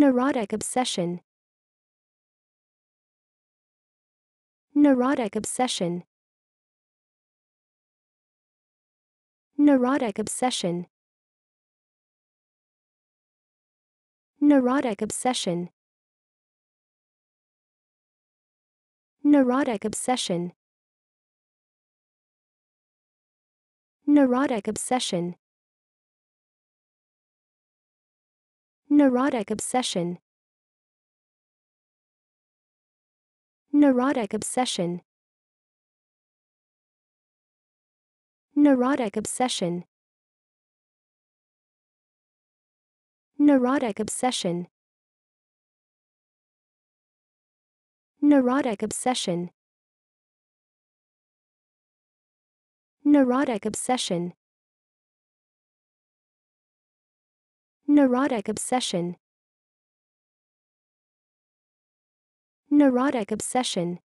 Neurotic obsession. Neurotic obsession. Neurotic obsession. Neurotic obsession. Neurotic obsession. Neurotic obsession. Neurotic obsession. Neurotic obsession. Neurotic obsession. Neurotic obsession. Neurotic obsession. Neurotic obsession. Neurotic obsession. Neurotic obsession.